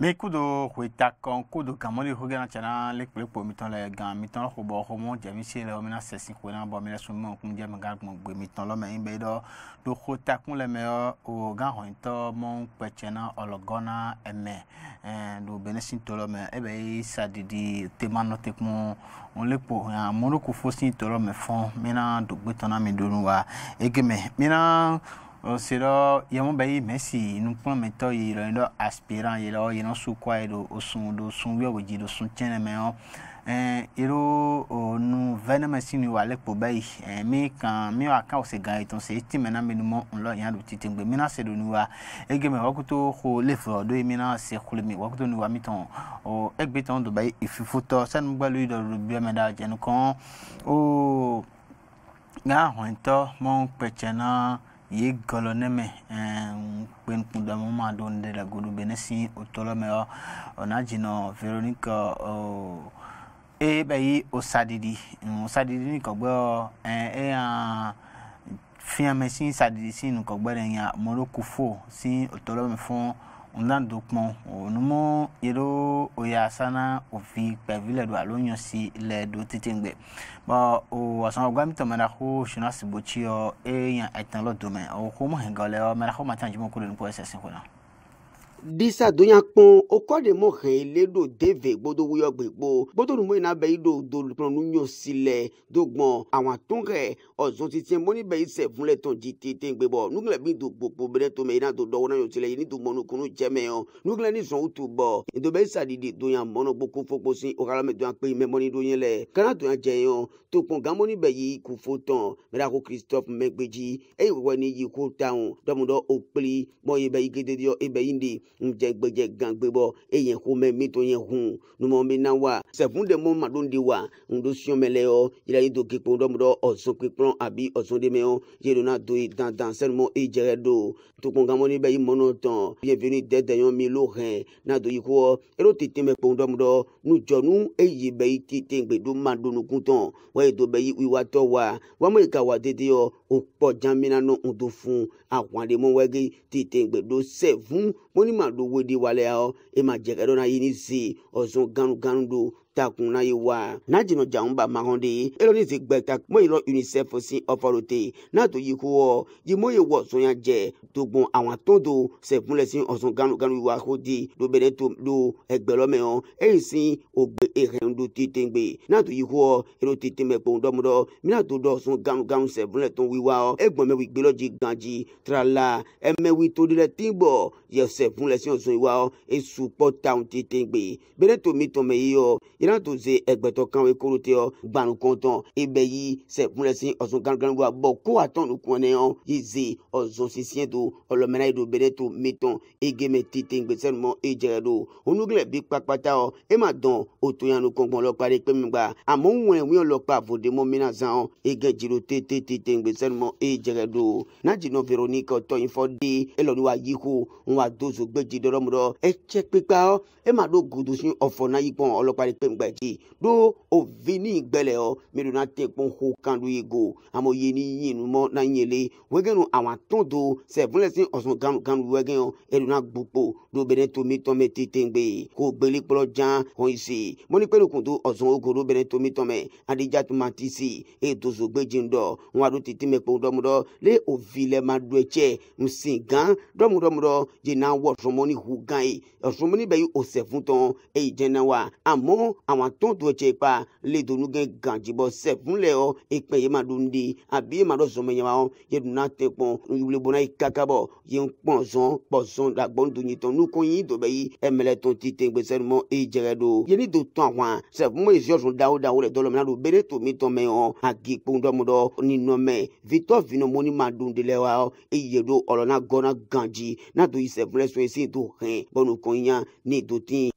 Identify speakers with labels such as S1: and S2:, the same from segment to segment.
S1: mi kudo xɔ ta kɔn kudo gamɔli xɔ gana tsana le kple kpo mitɔn le gan mitɔn xɔ bɔ xɔ mɔ jɛmi se le wɔmina sɛsin xɔ na bɔ mi le sun mɔ kun jɛmi gan gbɔn gbe mitɔn lɔ mɛ yin bɛ dɔ do xɔ ta kun le mɛ yɔ o gan xɔ yintɔ mɔ kpɛ tsɛna ɔlɔgɔna ɛmɛ ɛn do bene si tɔ lɔ mɛ e bɛ yi sa didi tema nɔ te kun o le kpo hɔn mɔdo ko fo si tɔ lɔ mɛ fɔn mina dogbetɔ na mi do wa ege mɛ mina osirɔ yɛmu bɛ yi mɛsi nukplɔ mɛtɔ yi lɔ yin dɔ aspiran yi lɔ yin dɔ sukɔ yi do osun do sun wiyɔ wodzi do sun tiɛnɛ mɛ yɔ ɛn yɛrɛ o nu vɛ ne mɛsi nu wa lɛ kpo bɛ yi ɛn mi kan mi wa kan o se gan yi tɔn se eti mɛ na mi numɔ nlɔ yin do titi gbe mina se do nu wa ege mɛ wɔkuto xo le fɔ do yi mina se kule mi wɔkuto nu wa mi tɔn o egbe tɔn do bɛ yi ififutɔ sɛnu gbɛlu yi dɔ do bi mɛ da jɛnu kɔn o ŋa hɔn tɔ ye gɔlɔ ne me nkpenkpun dɔ mo ma do ne de la godo be ne si o tɔlɔ me yɔ o na jinɔ veronique o eye bɛ yi o sadidi o sadidi ni kɔgbɛ yɔ e yan fiyan si sadidi si nukɔgbɛ de yan mɔlɔ kofo si o tɔlɔ me fɔn nlan do kpɔn onumɔ yero oya sana ofi kpɛvi le do alo nyɔsi le do titingbe bɔn o wɔsɔn ɔgba mi tɔmɛ la ko sinasi botsi yɔ eya ɛtɛn lɔ dome o ko mo hɛn gɔ lɛ mɛ la ko ma tɛn jumɛn ko le nu ko ɛsɛ sin ko na
S2: disa donya kpɔn okɔ de mo hɛn le do deve gbodo wuyɔ gbegbo gbodo numu yina bɛ yi do dolukplɔ nunyo si lɛ do gbɔn àwọn atunkɛ ɔzɔn titi mɔni bɛ yi sɛ funlɛ tɔn di tete gbebɔ nugulɛ bi do gbogbo bɛrɛ to mɛ yina do dɔwɔ n'ayɔ tilɛ yini do mɔnukunu jɛmɛ yɔ nugulɛ ni sɔn tu bɔ ndo bɛ sa didi donya mɔnɔ gboko fokpo si okala mɛ donya kpeyi mɛ mɔni do yɛ lɛ kana donya jɛ yɔ tokun gamɔni bɛ yi kufo tɔn mɛra ko christophe mɛgbɛji eyi wɔ ni yi ko tan dɔmɔdɔ okpeli mɔ yi bɛ yi gede yɔ e bɛ yi de ŋdzɛgbɛdzɛ gãgbɛbɔ eye xɔmɛ mito yɛ hun numɔ mi na wa sɛfun de mɔ maɖo di wa ŋdo sɔn mɛ lɛ yɔ yɛlɛ yi do kpekpe dɔm dɔ ɔzɔn kpekplɔ abi ɔzɔn de mɛ yɔ yɛ do na do yi dan sɛnumɔ eyi jɛgɛ do tukun gamɔ ni bɛ yi mɔnɔ tɔn bienvenu dɛdɛ yɔ mi lo hɛn na do yi kɔ ero tete mɛ kpɔn dɔm dɔ nudzɔnu eyi bɛ yi tete gbedo ma do nukun tɔn wa yi do bɛ yi wiwa wa wa mɛ ka wa dede yɔ o kpɔ jamina no ŋdo fun àwọn àdèmọ́wẹ́gẹ́ tètè gbèdó sẹ́fún mọ́nìmọ́ ma ɖo wo di waleawo ema dze ge ɖo na yi ni zi ɔzɔ ganu do takunna ye wa n'a jɛnɛ janw ba mahɔn de ye elɔni ti gbɛta mo yɛrɛ unicef si ɔfɔrote n'a to yi ko wɔ yi mo ye wɔsɔnya jɛ dogun àwọn tó do sɛkunlɛsi ɔsùn ganuganu wa ko di lóbɛrɛ tó lo ɛgbɛlɔmɛ o eyi sin o gbe ehɛn do titen gbe n'a to yi ko wɔ ero titen bɛ kpɔn dɔmɔdɔ mina to dɔ ganu ganuganu sɛkunlɛ tó wi wa egbɔnmɛwi gbelɔji ganji trala ɛmɛwi to de la ti bɔ yɛ sɛkunlɛsi ɔsùn yi wa esukpɔ taun titen gbe bɛrɛ to mi tɔmɛ yi yɔ miran tun se ɛgbɛtɔ kan we koro tɛ yɔ gbanu kɔntɔn e bɛ yi sɛkunlɛ si ɔsùn gangan wa bɔ ko atɔn nu kɔn ne yɔ yi ze ɔzɔn sisiɛ do ɔlɔmɛnɛ yi do bɛrɛ to mitɔn ege mɛ tete gbèsè numɔ e jɛgɛ do onugilɛ bi kpakpata yɔ e ma dɔn o tonyanu kɔngbɔn lɔkpa de kpɛmɛ gba àmọ́ wọ̀nyẹn wíwọ́n lọ́kpa àfọ̀démọ́ mìíràn zan ɔ ege jiro tete tete gbèsè numɔ e jɛgɛ do n'ajinɔ veronika tɔyinfɔ de elɔni wa yi ko ŋun wa dozo gbɛdzi dɔrɔmudɔ etsɛ kpekpe ŋgbɛdzi ɖo ovi ni gbɛlɛ yɔ miɖo na te kpɔn ho kan ɖo yi go amewo yi ni yi numɔ na yi le wege nu awon atɔn do sɛ vlɛ si ɔsùn ganu ganu wege yɔ eɖo na gbogbo ɖo bene tomi tɔmɛ tete gbe ko gbeli kplɔ dza hɔn si mɔni kpɛlɛ kun do ɔsùn ogo ɖo bene tomi tɔmɛ adidza tomati si eye dozo gbedzi ŋdɔ ŋun aɖo titi mɛ kpɔn dɔm dɔ le ovi lɛ ma do etsɛ ŋusi gã dɔm dɔm dɔ dzena wɔ sɔmɔni hu gã ye ɔsɔmɔni bɛ yi osɛ funtɔn eyi dzena wa amɔ awantondo tse kpa le donu gɛ ganjibɔ sɛpunlɛ ɔ ekpɛ ye ma don de abi ye ma dɔ zɔmɛ ɲama ɔ ye donna tɛ kpɔn wuli bɔnna yi kaka bɔ ye kpɔn zɔn kpɔ zɔn la gbɔn do nyitɔ nu ko yi do bɛ yi ɛmɛlɛ tɔn ti te gbɛsɛ mɔ e do ye ni do tɔn ahwan sɛpunmɔ ye zɔzɔn dawo do bere to mi tɔn mɛ ɔ ni ma don de lɛ wa eye do ɔlɔ na gɔ na na do yi sɛpunlɛ do hɛn bɔnu ni do tin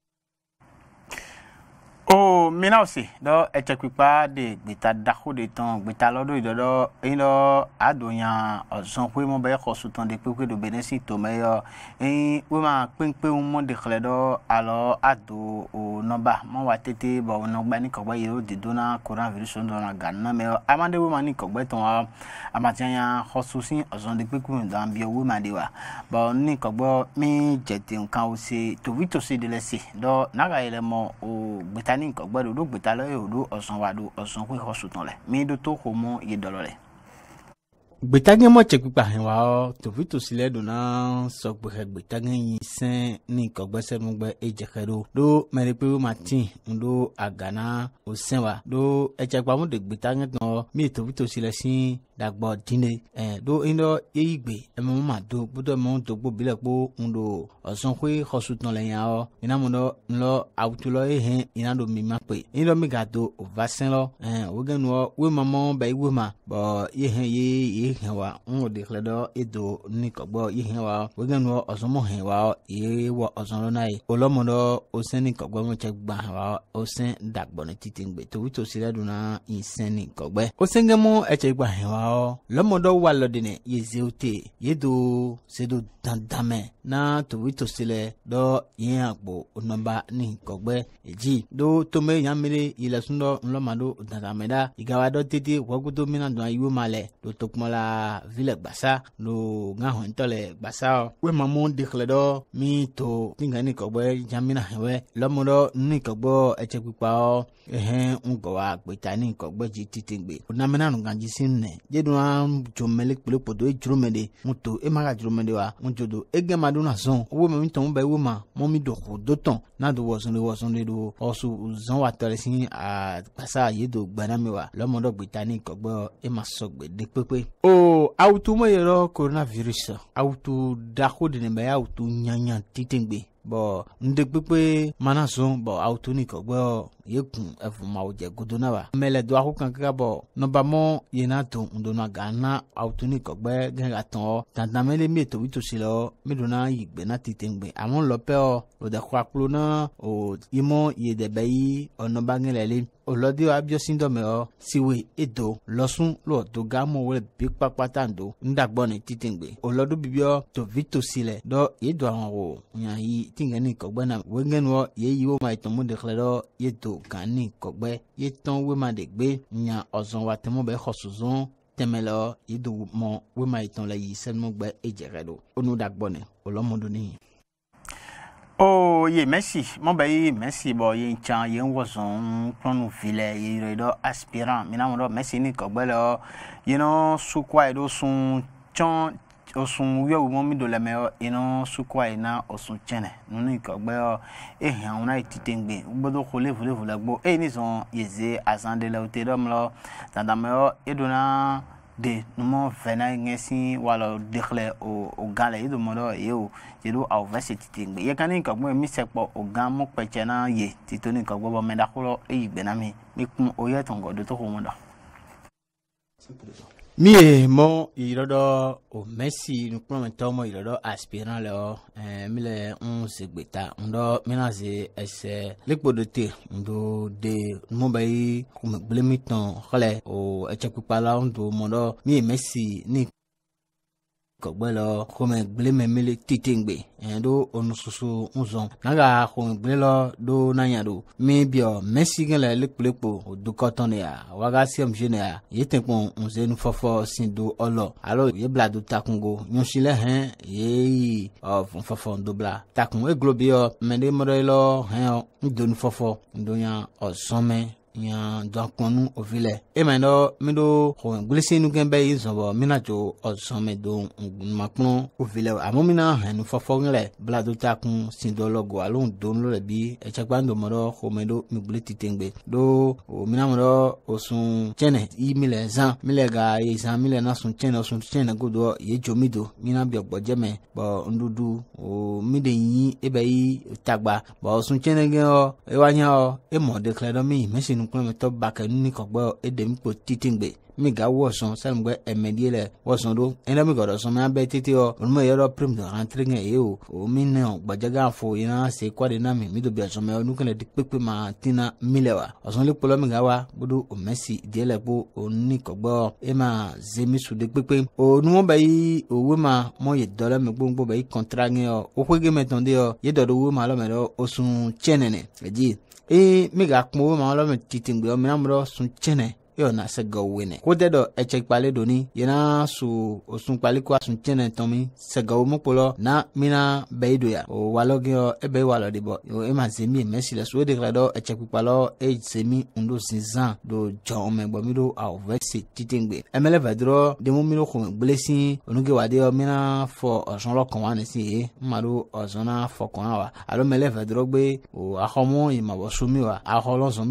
S1: o mina ose dɔ etsɛ kpikpa de gbeta dako de tɔn gbeta lɔ do idɔ dɔ eyin dɔ adonya ɔzɔn koe mo bɛ xɔ sutɔn de kpekpe do benesi tome yɔ eyin wo ma kpenkpeŋ mo de xlẽ dɔ alɔ ado o nɔba mo wa tete bɔ o nɔgba ni kɔgbɛ yi o de do na coronavirus do na ganu na mɛ yɔ ama de wo ma ni kɔgbɛ tɔn wa amatia ya xɔ so si ɔzɔn de kpekpe mi dɔn biɔ wo ma de wa bɔn ni kɔgbɔ mi dze te nkan o se tovi to o gbeta ni ni nkan gbɛdo do gbetala ye o do ɔsɔn wa do ɔsɔn koe xɔ sutɔn le mi do to xɔmɔ yi dɔlɔ gbetage mɔtse kpikpa hɛn wa tòfitòsi lɛ dona sɔgbɛhɛ gbetage yi sɛn ní kɔgbɛsɛ nugbɛ edzekɛ do do mɛrikpe mati ŋdo agana o sɛn wa do etsɛgbamu de gbetage tɔ mi tòfitòsi lɛ si dagbɔ dine ɛ do eŋdɔ yeyi gbe ɛmɛ ma do butɔ mɛ togbo bilɛ kpo ŋdo ɔsɔnkoe xɔsutɔ lɛ yɛn awɔ yina mo dɔ ŋlɔ awutulɔ ye hɛn yina do mi ma kpe eŋdɔ mi ga do o va sɛn lɔ ɛ wo gɛnu ma mɔ bɛ ye yihɛn wa n wo dexlɛ dɔ edo ni kɔgbɔ yihɛn wa wegɛnu ɔzɔmɔ hɛn wa ye wɔ ɔzɔlɔ na ye olɔmɔ dɔ osɛn ni kɔgbɔ mo cɛ gba hɛn wa osɛn dagbɔ ne titi gbe tobi to si la duna isɛn ni kɔgbɛ osɛn gɛmɔ ɛtsɛ gba hɛn wa lɔmɔ dɔ wa lɔ ye zew te ye do sedo dandamɛ na tobi to si lɛ dɔ yɛn agbo onɔba ni kɔgbɛ edzi do tome yamire yilasun dɔ nlɔma do dandamɛ da igawa dɔ tete wɔkuto mina dɔn ayiwo ma lɛ do tokumɔ la vi le gbasa lo gahɔntɔ le gbasa wɔ wo mamu dexlẽ ɖɔ mi to tingani kɔgbɔ jamina hɛwɛ lɔmɔ ɖɔ nuni kɔgbɔ etse kpikpa wɔ ehe ŋgɔwa gbeta ni kɔgbɔ dzi titigbe o namina nu gãdzi si nɛ yeɖuna dzo meli kpele kpoto edzro me de ŋuto ema ka dzro me de e wa ŋudzo do ege ma do na zɔn wo ma mi tɔn bɛ wo ma mɔ mi do ko do tɔn na do wɔzɔn de wɔzɔn de do ɔsu zɔn wa tɔ le si a gbasa yedo gbana mi wa lɔmɔ ɖɔ gbeta ni kɔgbɔ ema sɔgbe de kpekpe o awutu meyɔrɔ coronavirus awutu dako de bɛ awutu nyanya titegbe bɔn ŋdekpekpe mana zɔn bɔn awutu ni kɔgbɛ ye kun evumawo dze godo na wa mɛ le do ako kan kaka bɔ nɔbamɔ yena don ŋdona gana awutu ni kɔgbɛ gɛn ka tɔn dandamɛ le mie tobi tosi lɛ mi dona yi gbe na titegbe amɔ lɔpɛ o lɔdɛ kɔ akplo na o yimɔ yedebɛ yi ɔnɔba gɛn olɔdi wa biɔsi o siwe edo lɔsun lɔ dogamo we bi kpakpata do ŋdagbɔni titingbe olɔdu bibiɔ tovi tosi lɛ dɔ yedo awon wo nyayi tingɛni na wegɛnuɔ yeyi wo mai itɔmu de xlɛ dɔ kogbe gani kɔgbɛ yetɔn wema de gbe nya ɔzɔn wa tɛmɔ bɛ xɔsuzɔn tɛmɛlɛ yedo mɔ wema itɔn lɛ yi sɛnumɔgbɛ edzɛgɛ do onudagbɔni olɔmɔdoni oh ye merci mo ba ye merci bo ye nchan ye nwoson kpɔnu filɛ ye yɛrɛ dɔ aspirant mina mo dɔ merci ni kɔgbɛlɛ you know sukwa do sun tsɔn osun wíwáwù mọ́ mi dòlẹ̀ mẹ́ọ́ iná sukọ́ àyìnà osun tsẹ́nẹ̀ nínú ìkọ̀gbẹ́ ọ ehin àwọn náà ti tẹ̀ ń gbìn gbọ́dọ̀ kó léfòléfò lẹ́gbọ́ eyín eh, nìsan yèzé asandélẹ̀ òtẹ́ dọ́mọlọ́ tàdàmẹ́ọ́ ẹ̀dùn náà de numo fɛnɛ ŋɛsin wala dexlɛ o o gan lɛ yedo mɔdɔ ye o yedo awo fɛ se titi gbe yekani ka gbɔ mi sɛ kpɔ o gan mo kpɛtsɛ na ye titoni ka gbɔ bɔ mɛ dakulɔ eyi gbɛna mi mi kun o yɛ tɔngɔ do to ko mo da mie mɔ yirɔdɔ o mɛsi nukplɔmetɔ mɔ yirɔdɔ aspirant le wɔ oh. ɛɛ eh, mi le ŋu zegbeta ŋdɔ mina ze ɛsɛ lekpodote ŋdo de numu bɛ yi kɔmɛ xlɛ o etsɛkpikpalawo ŋdo mɔ dɔ mie mɛsi ni kɔgbɛlɔ xɔmɛ gble mɛmɛ le titeŋgbe ɛn ɖo onususu ŋzɔn naga xɔmɛ gble lɔ ɖo nanya ɖo mi biɔ mɛsigɛ le lekpele kpo o dukɔtɔn ne ya waga siam zi ne ye te kpɔn nze si do ɔlɔ alo ye bla do takun go nyɔsi lɛ hɛn ye yi ɔ fɔfɔ do bla takun eglo bi yɔ mɛ de mɔdɔ yi lɔ hɛn ŋdo nufɔfɔ ŋdo nya yan dɔnkɔnu ovilɛ ema dɔ mi do xɔ gilisi nugɛn bɛ yi zɔbɔ mina tso ɔzɔmɛ do ŋgunumakplɔ ovilɛ amu mina hɛnu fɔfɔ ŋlɛ blado ta kun si dɔ lɔgo alo don lɔ bi ɛtsɛgba domɔ dɔ xɔmɛ do mi gili titɛŋgbe do o mina mɔ dɔ o sun tiɛnɛ yi mi lɛ zan mi lɛ ga ye zan mi lɛ na sun tiɛnɛ o sun tiɛnɛ godo ye dzo mi do mina biɔ gbɔdzɛmɛ bɔn nuɖuɖu o mi de yi ebe yi tagba bɔn o sun tiɛnɛ gɛn ɔ ewa nya ɔ emɔ de nukpɛmɛtɔ ba kɛ nuni kɔgbɔ edemikpo titingbe mi ga wɔsɔn sani bɛ ɛmɛdie lɛ wɔsɔn do ɛnɛ mi gɔdɔ sɔn mɛ abɛ tete yɔ olu mɛ yɔrɔ prim dɔ an tere ŋɛ ye o o mi nɛ gbadzaga fo yina se kɔ de na mi mi do bi ɔsɔn mɛ olu kɛlɛ di kpekpe ma tina mi lɛ wa ɔsɔn li kpɔlɔ mi ga wa o do o mɛsi die lɛ ko o ni kɔgbɔ e ma ze mi su de kpekpe o numu bɛ yi o we ma mɔ ye dɔ lɛ mi gbogbo bɛ yi kɔntira ŋɛ yɔ o ko gɛmɛ tɔn de yɔ ye dɔ o sun tiɛ nɛnɛ edi ee mi ga kun o ma mi dɔ sun tiɛ yɔna se gawo ne ko tɛ dɔ ɛtsɛ kpali doni yena su osun kpali ko asun tiɛnɛ tɔmi se gawo mu na mina bɛyi do ya o walɔ ge yɔ ebe yi walɔ de bɔ o ema zemi eme si le so o de kla dɔ ɛtsɛ kpikpalɔ e zemi ŋdo zinzan do jɔn mɛ gbɔ mi do awo vɛ se titingbe ɛmɛ lɛ vɛ dɔrɔ demu mi do xɔmɛ gbele si onuge wa de yɔ mina fɔ ɔzɔn lɔ kɔn wa ne si ye ma do fɔ wa alo mɛ lɛ vɛ dɔrɔ o axɔmɔ yi ma bɔ so mi wa axɔ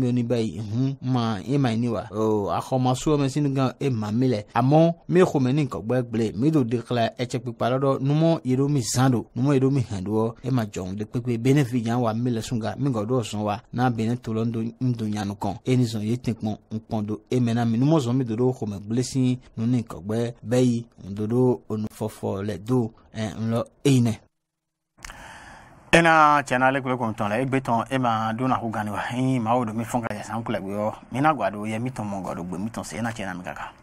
S1: ma ema o o axɔmasuwo e me sinu gan ema mi le amɔ mi xɔme ni nkɔgbɛ gble mi do de xlẽ etse kpekpe alɔ ɖɔ numɔ yi ɖo mi zan do numɔ yi ɖo mi hɛn do ema dzɔn de kpekpe bene fi yan wa mi le sunga mi gɔ do zɔn wa na bene to lɔ ŋdo nyanu kɔn eni zɔn ye te kpɔn ŋkpɔn do eme na mi numɔ zɔn mi do do xɔme gble si nu ni nkɔgbɛ bɛyi ŋdodo onufɔfɔ le do ɛ ŋlɔ eyi ena chana le kule konton la egbe ton e ma do na hugani wa hin ma o do mi funga ya san kule gbe o mi na gwado ye mi ton mo gwado gbe mi ton se ena chana mi kaka